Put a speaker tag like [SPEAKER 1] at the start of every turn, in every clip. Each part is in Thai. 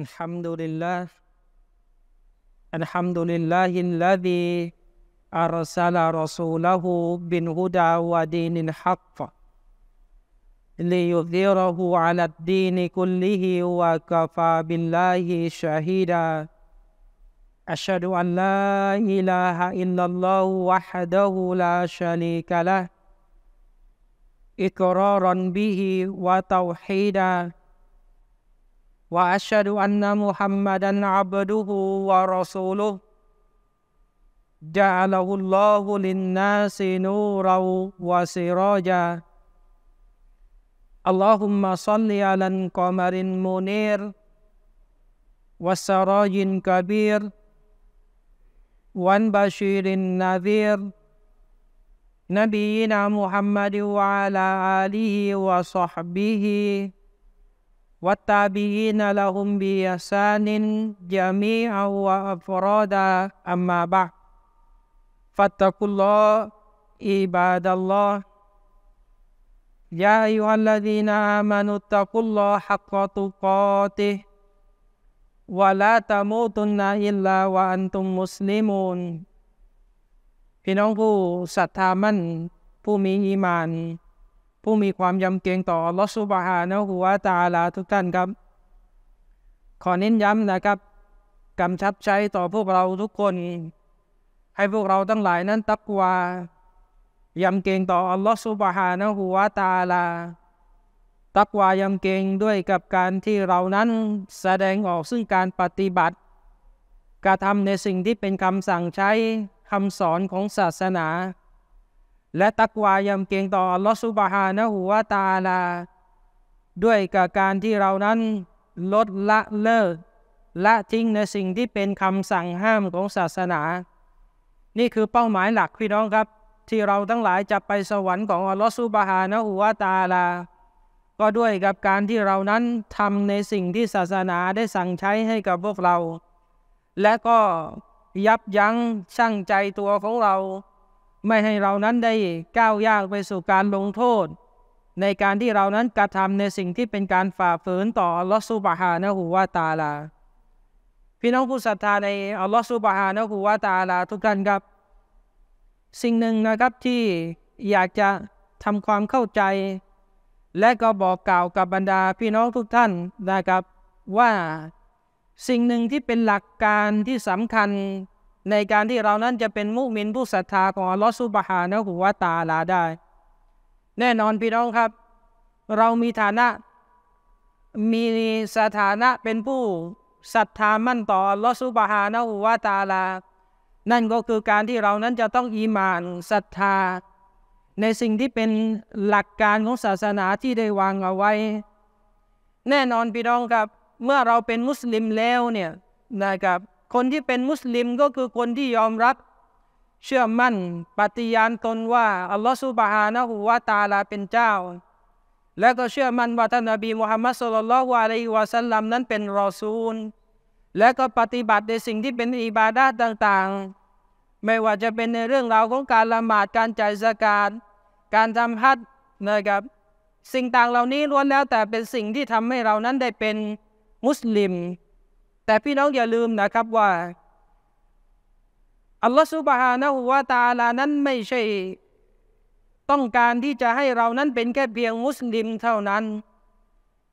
[SPEAKER 1] الحمد لله الحمد لله الذي أرسل رسوله بالهدى ودين الحق ليظهره على الدين كله وكفى بالله شهيدا أشهد أن لا إله إلا الله وحده لا شريك له إقرارا به وتوحيدا واشهد ان محمدا عبده ورسوله جعله الله للناس نورا وسراجا اللهم صل على القمر منير وسراج كبير والبشير النذير نبينا محمد وعلى آله وصحبه والتابعين لهم بإحسان جميعا وأفرادا أما بعد فاتقوا الله عباد الله يا أيها الذين آمنوا اتقوا الله حق تقاته ولا تموتن إلا وأنتم مسلمون ستامن พี่น้องผู้ศรัทธามั่นผู้มีอีมานผู้มีความยำเกรงต่อลอสุบฮานะหัวตาลาทุกท่านครับ ขอเน้นย้ำนะครับกำชับใช้ต่อพวกเราทุกคน ให้พวกเราทั้งหลายนั้นตักวายำเกรงต่ออัลลอฮฺสุบฮานะหัวตาลาตักวายำเกรงด้วยกับการที่เรานั้นแสดงออกซึ่งการปฏิบัติกระทำในสิ่งที่เป็นคำสั่งใช้คำสอนของศาสนาและตักวายำเกรงต่ออัลลอฮฺสุบฮานะหัวตาลา ด้วยกับการที่เรานั้นลดละเลิกละทิ้งในสิ่งที่เป็นคำสั่งห้ามของศาสนา นี่คือเป้าหมายหลักพี่น้องครับ ที่เราทั้งหลายจะไปสวรรค์ของอัลลอฮฺสุบฮานะหัวตาลา ก็ด้วยกับการที่เรานั้นทำในสิ่งที่ศาสนาได้สั่งใช้ให้กับพวกเรา และก็ยับยั้งชั่งใจตัวของเราไม่ให้เรานั้นได้ก้าวย่างไปสู่การลงโทษ ในการที่เรานั้นกระทำในสิ่งที่เป็นการฝ่าฝืนต่ออัลลอฮฺสุบฮานะฮูวาตาลา พี่น้องผู้ศรัทธาในอัลลอฮฺสุบฮานะฮูวาตาลาทุกท่านครับ สิ่งหนึ่งนะครับที่อยากจะทำความเข้าใจ และก็บอกกล่าวกับบรรดาพี่น้องทุกท่านนะครับว่า สิ่งหนึ่งที่เป็นหลักการที่สำคัญในการที่เรานั้นจะเป็นมุมินผู้ศรัทธาของอัลลอฮฺสุบฮานะหูวาตาลาได้ แน่นอนพี่น้องครับ เรามีฐานะ มีสถานะเป็นผู้ศรัทธามั่นต่ออัลลอฮฺสุบฮานะหูวาตาลา นั่นก็คือการที่เรานั้นจะต้องอีมานศรัทธา ในสิ่งที่เป็นหลักการของศาสนาที่ได้วางเอาไว้ แน่นอนพี่น้องครับ เมื่อเราเป็นมุสลิมแล้วเนี่ยนะครับคนที่เป็นมุสลิมก็คือคนที่ยอมรับเชื่อมั่นปฏิญาณตนว่าอัลลอฮฺสุบฮานะฮูวาตาลาเป็นเจ้าและก็เชื่อมั่นว่าท่านนบีมุฮัมมัดสุลลัลฮุอะลัยฮิวะสัลลัมนั้นเป็นรอซูล และก็ปฏิบัติในสิ่งที่เป็นอิบาดาต่าง ๆ ไม่ว่าจะเป็นในเรื่องราวของการละหมาดการจ่ายสการการทำฮัจนะครับ สิ่งต่างเหล่านี้ล้วนแล้วแต่เป็นสิ่งที่ทำให้เรานั้นได้เป็นมุสลิมแต่พี่น้องอย่าลืมนะครับว่า อัลลอฮฺสุบฮานะฮูวาตาลานั้นไม่ใช่ ต้องการที่จะให้เรานั้นเป็นแค่เพียงมุสลิมเท่านั้น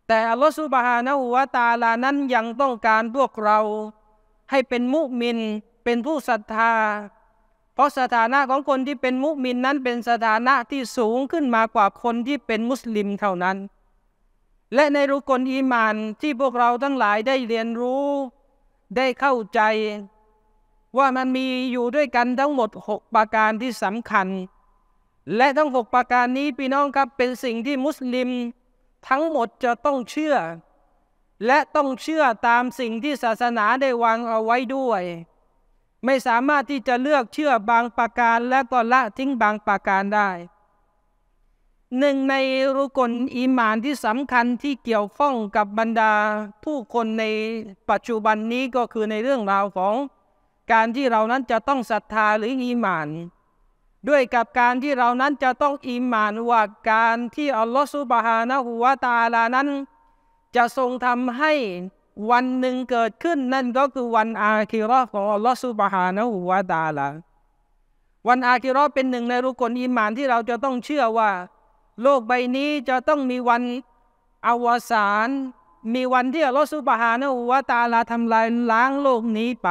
[SPEAKER 1] แต่อัลลอฮฺสุบฮานะฮูวาตาลานั้นยังต้องการพวกเรา ให้เป็นมุสลิมเป็นผู้ศรัทธา เพราะสถานะของคนที่เป็นมุสลิมนั้นเป็นสถานะที่สูงขึ้นมากว่าคนที่เป็นมุสลิมเท่านั้นและในรุกลอีมานที่พวกเราทั้งหลายได้เรียนรู้ ได้เข้าใจ ว่ามันมีอยู่ด้วยกันทั้งหมด 6 ประการที่สำคัญ และทั้ง 6 ประการนี้พี่น้องครับเป็นสิ่งที่มุสลิม ทั้งหมดจะต้องเชื่อ และต้องเชื่อตามสิ่งที่ศาสนาได้วางเอาไว้ด้วย ไม่สามารถที่จะเลือกเชื่อบางประการและก็ละทิ้งบางประการได้หนึ่งในรุกลอิมานที่สำคัญที่เกี่ยวข้องกับบรรดาผู้คนในปัจจุบันนี้ก็คือในเรื่องราวของการที่เรานั้นจะต้องศรัทธาหรืออีมาน ด้วยกับการที่เรานั้นจะต้องอิมานว่าการที่อัลลอฮฺสุบฮานะฮูวาตาลานั้น จะทรงทำให้วันหนึ่งเกิดขึ้นนั่นก็คือวันอาคิรอของอัลลอฮฺสุบฮานะฮูวาตาลาวันอาคิรอเป็นหนึ่งในรุกลอิมานที่เราจะต้องเชื่อว่าโลกใบนี้จะต้องมีวันอวสาน มีวันที่อัลลอฮฺสุบฮานะฮูวาตาลาทำลายล้างโลกนี้ไป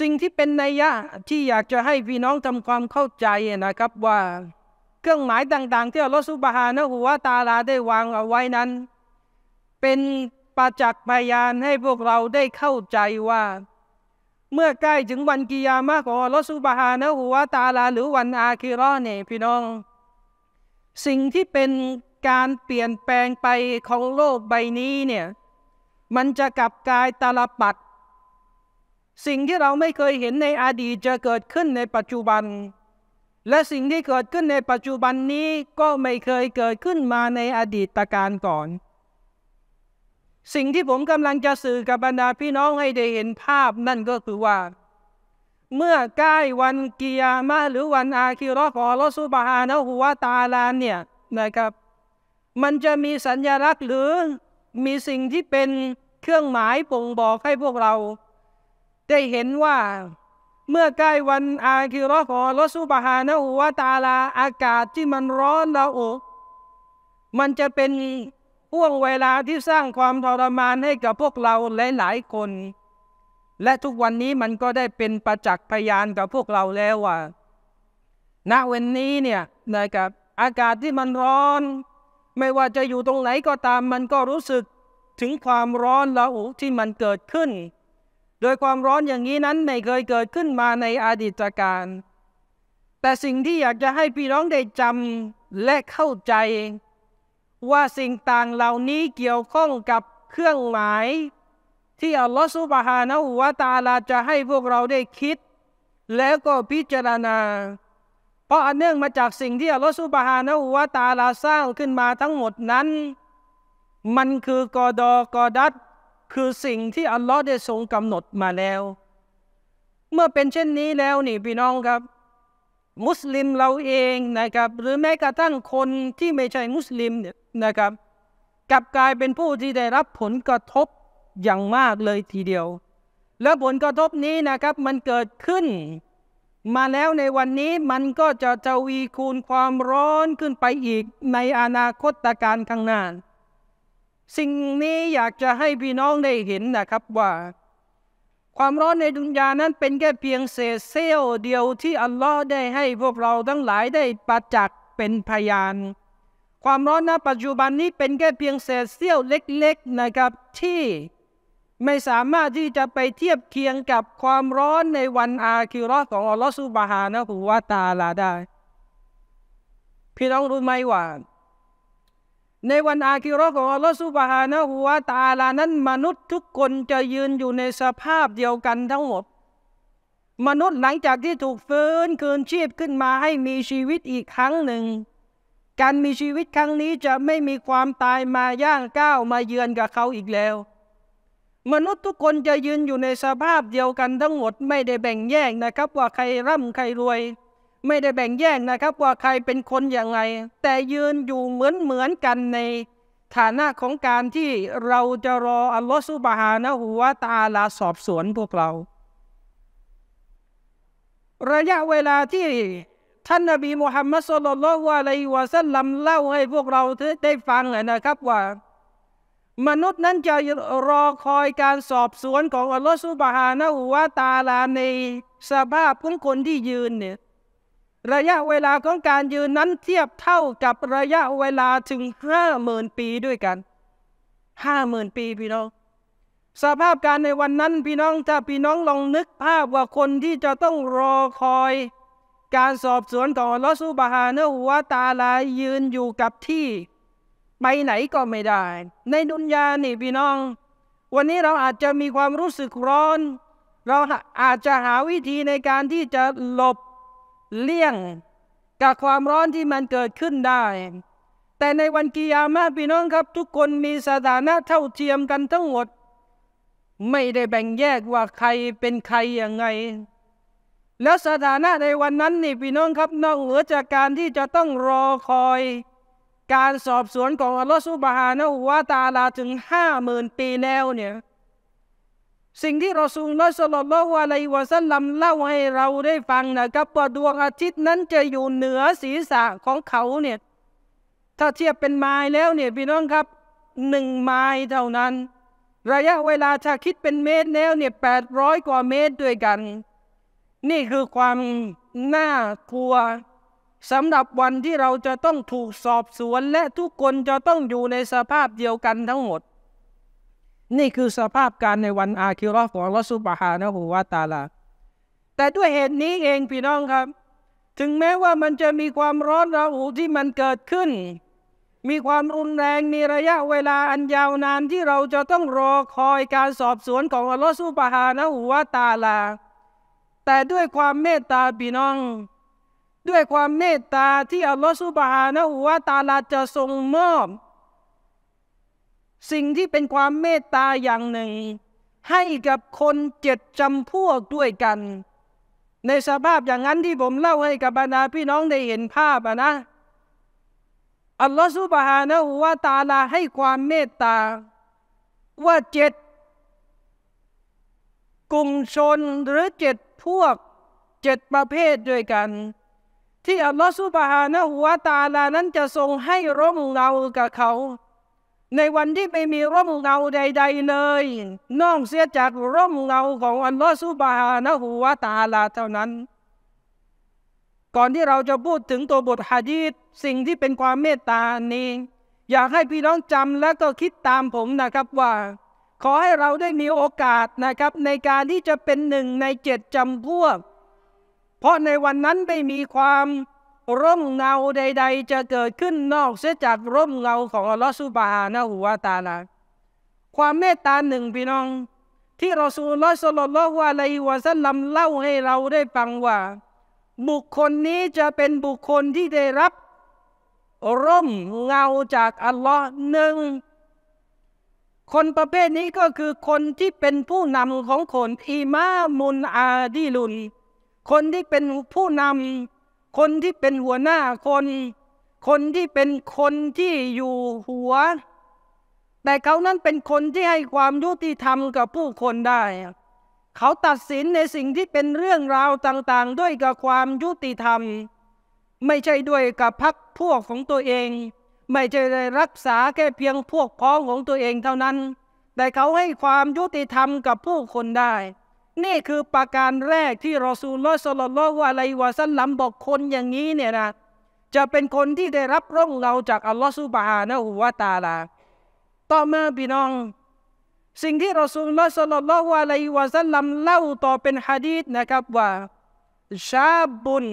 [SPEAKER 1] สิ่งที่เป็นนัยยะที่อยากจะให้พี่น้องทำความเข้าใจนะครับว่า เครื่องหมายต่างๆที่อัลลอฮฺสุบฮานะฮูวาตาลาได้วางเอาไว้นั้น เป็นประจักษ์พยานให้พวกเราได้เข้าใจว่า เมื่อใกล้ถึงวันกิยามะของอัลลอฮฺสุบฮานะฮูวาตาลาหรือวันอาคิรอเนี่ยพี่น้องสิ่งที่เป็นการเปลี่ยนแปลงไปของโลกใบนี้เนี่ย มันจะกลับกลายตาลปัดสิ่งที่เราไม่เคยเห็นในอดีตจะเกิดขึ้นในปัจจุบัน และสิ่งที่เกิดขึ้นในปัจจุบันนี้ก็ไม่เคยเกิดขึ้นมาในอดีตการก่อน สิ่งที่ผมกำลังจะสื่อกับบรรดาพี่น้องให้ได้เห็นภาพนั่นก็คือว่าเมื่อใกล้วันกิยามะหรือวันอาคิรอของลลอุบฮานะฮูวาตาลาเนี่ยนะครับ มันจะมีสัญญลักษณ์หรือมีสิ่งที่เป็นเครื่องหมายป่งบอกให้พวกเรา ได้เห็นว่า เมื่อใกล้วันอาคิรอของลลอุบฮานะฮูวาตาลาอากาศที่มันร้อนรโอ้มันจะเป็นห่วงเวลาที่สร้างความทรมานให้กับพวกเราหลายๆคนและทุกวันนี้มันก็ได้เป็นประจักษ์พยานกับพวกเราแล้วว่าณวันนี้เนี่ยนะครับอากาศที่มันร้อน ไม่ว่าจะอยู่ตรงไหนก็ตามมันก็รู้สึกถึงความร้อนละอุที่มันเกิดขึ้น โดยความร้อนอย่างนี้นั้นไม่เคยเกิดขึ้นมาในอดีตการแต่สิ่งที่อยากจะให้พี่น้องได้จำและเข้าใจ ว่าสิ่งต่างเหล่านี้เกี่ยวข้องกับเครื่องหมายที่อัลลอฮฺสุบฮานะอวะตาลาจะให้พวกเราได้คิด แล้วก็พิจารณา เพราะอันเนื่องมาจากสิ่งที่อัลลอฮฺสุบฮานะอวะตาลาสร้างขึ้นมาทั้งหมดนั้น มันคือกอดอกอดัตคือสิ่งที่อัลลอฮ์ได้ทรงกำหนดมาแล้ว เมื่อเป็นเช่นนี้แล้วนี่พี่น้องครับ มุสลิมเราเองนะครับ หรือแม้กระทั่งคนที่ไม่ใช่มุสลิมเนี่ยนะครับกลับกลายเป็นผู้ที่ได้รับผล กระทบอย่างมากเลยทีเดียว และผลกระทบนี้นะครับ มันเกิดขึ้น มาแล้วในวันนี้มันก็จะจะวีคูณความร้อนขึ้นไปอีกในอนาคตการข้างหน้า สิ่งนี้ อยากจะให้พี่น้องได้เห็นนะครับว่า ความร้อนในดุนยานั้นเป็นแค่เพียงเศษเซี่ยวเดียวที่อัลลอฮ์ได้ให้ พวกเราทั้งหลายได้ประจักษ์เป็นพยาน ความร้อนณปัจจุบันนี้เป็นแค่เพียงเศษเซี่ยวเล็ก ๆ นะครับที่ไม่สามารถที่จะไปเทียบเคียงกับความร้อนในวันอาคิรอของอัลลอฮฺสุบฮานะหูวาตาลาได้ พี่น้องรู้ไหมว่า ในวันอาคิรอของอัลลอฮฺสุบฮานะหูวาตาลานั้น มนุษย์ทุกคนจะยืนอยู่ในสภาพเดียวกันทั้งหมด มนุษย์หลังจากที่ถูกฟื้นคืนชีพขึ้นมาให้มีชีวิตอีกครั้งหนึ่ง การมีชีวิตครั้งนี้จะไม่มีความตายมาย่างก้าวมาเยือนกับเขาอีกแล้วมนุษย์ทุกคนจะยืนอยู่ในสภาพเดียวกันทั้งหมด ไม่ได้แบ่งแยกนะครับ ว่าใครร่ำใครรวย ไม่ได้แบ่งแยกนะครับ ว่าใครเป็นคนอย่างไรแต่ยืนอยู่เหมือนเหมือนกันใน ฐานะของการที่เราจะรออัลลอฮฺสุบฮานะหัวตาลาสอบสวนพวกเรา ระยะเวลาที่ท่านนบีมุฮัมมัดสุลลัลวะลัยวะสัลลัมเล่าให้พวกเราได้ฟังนะครับว่ามนุษย์นั้นจะรอคอยการสอบสวนของอัลลอฮฺสุบฮานะอูวาตาลาใน สภาพของคนที่ยืนเนี่ย ระยะเวลาของการยืนนั้นเทียบเท่ากับระยะเวลาถึงห้าหมื่นปีด้วยกันห้าหมื่นปีพี่น้องสภาพการในวันนั้นพี่น้องถ้าพี่น้องลองนึกภาพว่าคนที่จะต้องรอคอย การสอบสวนของอัลลอฮฺสุบฮานะอูวาตาลายืนอยู่กับที่ไปไหนก็ไม่ได้ ในดุนยานี่พี่น้อง วันนี้เราอาจจะมีความรู้สึกร้อน เราอาจจะหาวิธีในการที่จะหลบเลี่ยงกับความร้อนที่มันเกิดขึ้นได้ แต่ในวันกิยามาพี่น้องครับ ทุกคนมีสถานะเท่าเทียมกันทั้งหมด ไม่ได้แบ่งแยกว่าใครเป็นใครยังไง แล้วสถานะในวันนั้นนี่พี่น้องครับนอกเหนือจากการที่จะต้องรอคอยการสอบสวนของอัลลอฮฺสุบฮานะฮูวาตาลา ถึงห้าหมื่นปี แล้วเนี่ยสิ่งที่รอซูลละสลลลวะไลวะสัลลัมเล่าให้เราได้ฟังนะครับ ว่า ดวงอาทิตย์นั้นจะอยู่เหนือ ศีรษะของเขาเนี่ยถ้าเทียบเป็นไมล์แล้วเนี่ยพี่น้องครับหนึ่งไมล์เท่านั้น ระยะเวลา ถ้า คิดเป็นเมตรแล้วเนี่ยแปดร้อยกว่าเมตรด้วยกัน นี่คือความน่ากลัวสำหรับวันที่เราจะต้องถูกสอบสวน และทุกคนจะต้องอยู่ในสภาพเดียวกันทั้งหมด นี่คือสภาพการในวันอาคิรอฟของลอสุบฮานะหูวาตาลาแต่ด้วยเหตุนี้เองพี่น้องครับ ถึงแม้ว่ามันจะมีความร้อนระอุที่มันเกิดขึ้น มีความรุนแรง มีระยะเวลาอันยาวนานที่เราจะต้องรอคอยการสอบสวนของอัลลอฮฺสุบฮานะหูวาตาลา แต่ด้วยความเมตตาพี่น้องด้วยความเมตตาที่อัลลอฮฺสุบฮานะฮูวาตาลาจะทรงมอบ สิ่งที่เป็นความเมตตาอย่างหนึ่ง ให้กับคนเจ็ดจำพวกด้วยกัน ในสภาพอย่างนั้นที่ผมเล่าให้กับบรรดาพี่น้องได้เห็นภาพนะอัลลอฮฺสุบฮานะฮูวาตาลาให้ความเมตตา ว่าเจ็ดกลุ่มชนหรือเจ็ดพวกเจ็ดประเภทด้วยกันที่อัลลอฮฺสุบฮานะหัวตาลานั้นจะทรงให้ร่มเงากับเขาในวันที่ไม่มีร่มเงาใด ๆเลยนอกเสียจากร่มเงาของอัลลอฮฺสุบฮานะหัวตาลาเท่านั้น ก่อนที่เราจะพูดถึงตัวบทฮะดีษสิ่งที่เป็นความเมตตานี้ อยากให้พี่น้องจำและก็คิดตามผมนะครับว่า ขอให้เราได้มีโอกาสนะครับ ในการที่จะเป็นหนึ่งในเจ็ดจำพวกเพราะในวันนั้นไม่มีความร่มเงาใด ๆ จะเกิดขึ้นนอกเสียจากร่มเงาของอัลลอฮฺสุบฮานะฮูวาตาลาความเมตตาหนึ่งพี่น้อง ที่เราสูลลอสลลอฮฺอะลัยวะซัลลัมเล่าให้เราได้ฟังว่า บุคคลนี้จะเป็นบุคคลที่ได้รับ ร่มเงาจากอัลลอฮ์หนึ่งคนประเภทนี้ก็คือคนที่เป็นผู้นำของคนอิมามุนอาดีลุนคนที่เป็นผู้นำคนที่เป็นหัวหน้าคน คนที่เป็นคนที่อยู่หัว แต่เขานั้นเป็นคนที่ให้ความยุติธรรมกับผู้คนได้ เขาตัดสินในสิ่งที่เป็นเรื่องราวต่าง ๆ ด้วยกับความยุติธรรม ไม่ใช่ด้วยกับพักพวกของตัวเอง ไม่ใช่รักษาแค่เพียงพวกพ้องของตัวเองเท่านั้น แต่เขาให้ความยุติธรรมกับผู้คนได้นี่คือประการแรกที่รอซูลลอสลลลว่าอะลัยวะสัลลัมบอกคนอย่างนี้เนี่ยนะจะเป็นคนที่ได้รับร่องเราจากอัลลอฮฺสุบฮานะฮูวาตาลาต่อมาพี่น้อง สิ่งที่รอซูลลอสลลลว่าอะลัยวะสัลลัมเล่าต่อเป็นฮะดีษนะครับว่า ชาบุน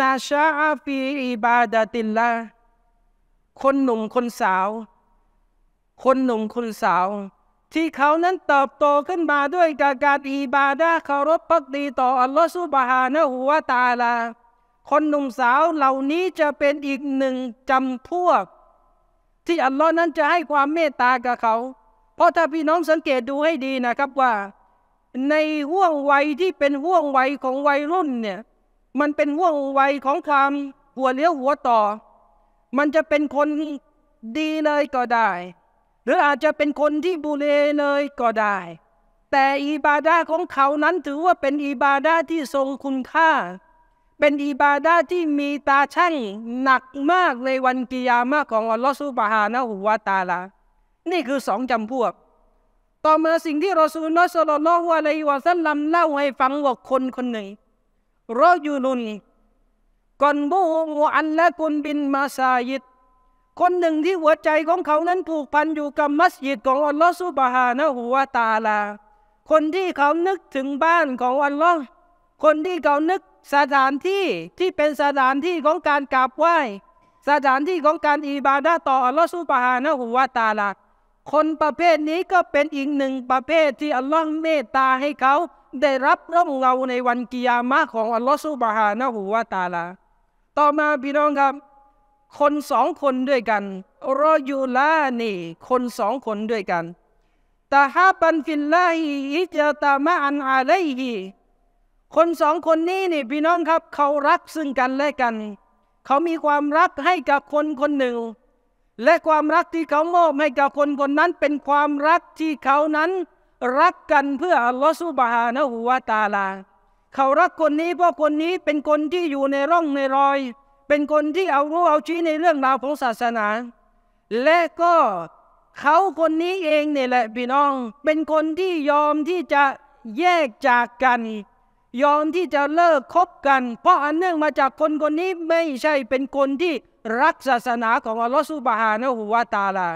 [SPEAKER 1] นาชาฟีอิบาดาติลละคนหนุ่มคนสาว คนหนุ่มคนสาวที่เขานั้นเติบโตขึ้นมาด้วยการอีบาดาเคารพพักดีต่ออัลลอฮฺสุบฮานะหัวตาลาคนหนุ่มสาวเหล่านี้จะเป็นอีกหนึ่งจำพวก ที่อัลลอฮ์นั้นจะให้ความเมตตากับเขาเพราะถ้าพี่น้องสังเกตดูให้ดีนะครับว่า ในห่วงวัยที่เป็นห่วงวัยของวัยรุ่นเนี่ย มันเป็นห่วงวัยของความหัวเลี้ยวหัวต่อ มันจะเป็นคนดีเลยก็ได้หรืออาจจะเป็นคนที่บุเลเลยก็ได้ แต่อิบาดาของเขานั้นถือว่าเป็นอิบาดาที่ทรงคุณค่า เป็นอิบาดาที่มีตาช่างหนักมากในวันกิยามะของอัลลอฮฺสุบฮานะฮุวาตาลา นี่คือสองจำพวก ต่อมาสิ่งที่รอซูลนอสลลอฮฺวะลัยวะสัลลัมเล่าให้ฟังว่าคนคนหนึ่งรอยูนุน กอนบูอัลละกุนบินมาซายิดคนหนึ่งที่หัวใจของเขานั้นผูกพันอยู่กับมัสยิดของอัลลอฮฺสุบฮานะหัวตาลา คนที่เขานึกถึงบ้านของอัลลอฮ์คนที่เขานึกสถานที่ที่เป็นสถานที่ของการกราบไหว้ สถานที่ของการอิบาดะต่ออัลลอฮฺสุบฮานะหัวตาลา คนประเภทนี้ก็เป็นอีกหนึ่งประเภทที่อัลลอฮ์เมตตาให้เขาได้รับร่มเงาในวันกิยามะของอัลลอฮฺสุบฮานะหัวตาลา ต่อมาพี่น้องครับคนสองคนด้วยกันรอยูลานีคนสองคนด้วยกันตาฮาบันฟินลาฮีอิจตามะอันอาเลฮีคนสองคนนี้นี่พี่น้องครับเขารักซึ่งกันและกัน เขามีความรักให้กับคนคนหนึ่ง และความรักที่เขามอบให้กับคนคนนั้น เป็นความรักที่เขานั้น รักกันเพื่ออัลลอฮฺสุบฮานะฮูวาตาลาเขารักคนนี้เพราะคนนี้เป็นคนที่อยู่ในร่องในรอยเป็นคนที่เอารู้เอาชี้ในเรื่องราวของศาสนา และก็เขาคนนี้เองเนี่ยแหละพี่น้องเป็นคนที่ยอมที่จะแยกจากกัน ยอมที่จะเลิกคบกัน เพราะอันเนื่องมาจากคนคนนี้ไม่ใช่เป็นคนที่รักศาสนาของอัลลอฮฺสุบฮานะฮูวาตาลา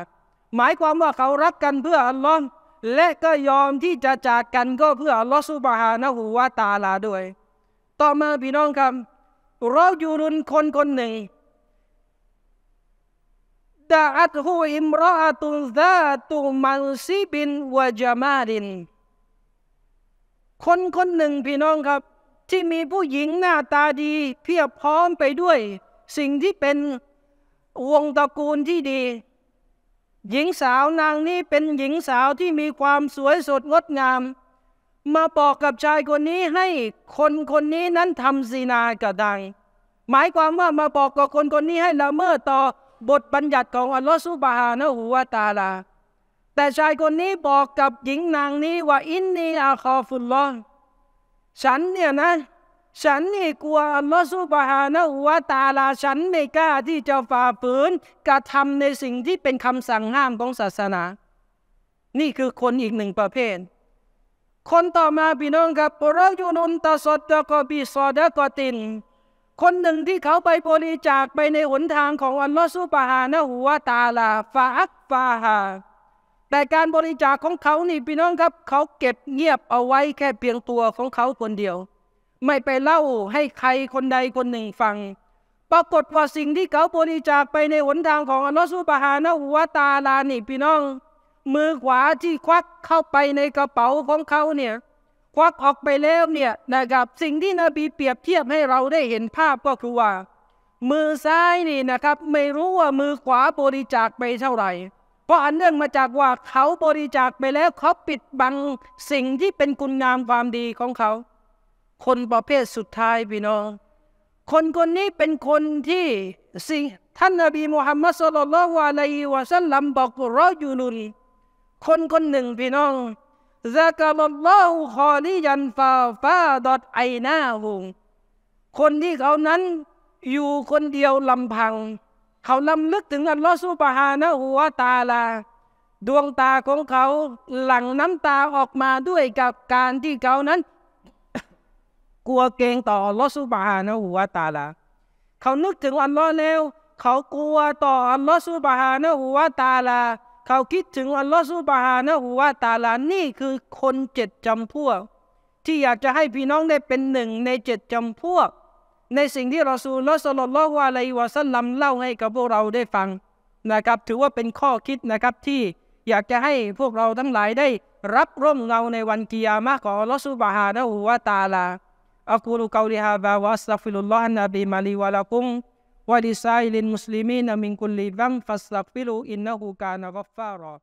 [SPEAKER 1] หมายความว่าเขารักกันเพื่ออัลลอฮ์และก็ยอมที่จะจากกันก็เพื่ออัลลอฮฺสุบฮานะฮูวาตาลาด้วย ต่อมาพี่น้องครับรอยูรุนคนคนหนึ่งดาอัตหูอิมรอตุนซาตุมันซีบินวาจามาดิน คนคนหนึ่งพี่น้องครับ ที่มีผู้หญิงหน้าตาดีเพียบพร้อมไปด้วย สิ่งที่เป็นวงตระกูลที่ดี หญิงสาวนางนี้เป็นหญิงสาวที่มีความสวยสดงดงามมาบอกกับชายคนนี้ให้คนคนนี้นั้นทำซีนากับดังหมายความว่ามาบอกกับคนคนนี้ให้ละเมิดต่อบทบัญญัติของอัลลอฮฺสุบฮานะฮูวาตาลา แต่ชายคนนี้บอกกับหญิงนางนี้ว่าอินนีอาคอฟุลลอฉันเนี่ยนะ ฉันนี่กลัวอัลลอฮฺสุบฮานะฮูวาตาลา ฉันไม่กล้าที่จะฝ่าฝืนกระทำในสิ่งที่เป็นคำสั่งห้ามของศาสนา นี่คือคนอีกหนึ่งประเภทคนต่อมาพี่น้องครับเรายุนนตาสดตะกบีซอดะกอตินคนหนึ่งที่เขาไปบริจาคไปในหนทางของอัลลอฮฺสุบฮานะหัวตาลาฟาอักฟาฮาแต่การบริจาคของเขานี่พี่น้องครับ เขาเก็บเงียบเอาไว้แค่เพียงตัวของเขาคนเดียว ไม่ไปเล่าให้ใครคนใดคนหนึ่งฟัง ปรากฏว่าสิ่งที่เขาบริจาคไปในหนทางของอัลลอฮฺสุบฮานะหัวตาลานี่พี่น้องมือขวาที่ควักเข้าไปในกระเป๋าของเขาเนี่ย ควักออกไปแล้วเนี่ยนะครับสิ่งที่นบีเปรียบเทียบให้เราได้เห็นภาพก็คือว่า มือซ้ายนี่นะครับ ไม่รู้ว่ามือขวาบริจาคไปเท่าไหร่ เพราะอันเนื่องมาจากว่าเขาบริจาคไปแล้วเขาปิดบัง สิ่งที่เป็นคุณงามความดีของเขา คนประเภทสุดท้ายพี่น้อง คนคนนี้เป็นคนที่สิ่งท่านนบีมุฮัมมัดสุลลัลวะลัยวะสัลลัมบอกรออยู่นุนคนคนหนึ่งพี่น้องซะกัลลอฮุคอลิยันฟาฟาดอตไอนาหุงคนที่เขานั้น อยู่คนเดียวลำพัง เขาลำลึกถึงอัลลอฮฺสุบฮานะหัวตาลา ดวงตาของเขาหลั่งน้ำตาออกมาด้วยกับการที่เขานั้น กลัวเกรงต่ออัลลอฮฺสุบฮานะหัวตาลาเขานึกถึงอัลลอฮ์แล้วเขากลัวต่ออัลลอฮฺสุบฮานะหัวตาลาเขาคิดถึง อัลลอฮฺซุบฮานะฮูวาตาลา นี่คือคนเจ็ดจำพวก ที่อยากจะให้พี่น้องได้เป็นหนึ่งในเจ็ดจำพวก ในสิ่งที่รอซูลลสลลลอฮวาไลวะสัลลัมเล่าให้กับพวกเราได้ฟัง นะครับถือว่าเป็นข้อคิดนะครับที่อยากจะให้พวกเราทั้งหลายได้รับร่มเงาในวันกิยามะของอัลลอฮฺซุบฮานะฮูวาตาลาอักุลกาลิฮาบะวะสัฟิลุลลอฮฺนบีมาลีวะลากุม ولسائر المسلمين من كل ذنب فاستغفروا إنه كان غفارا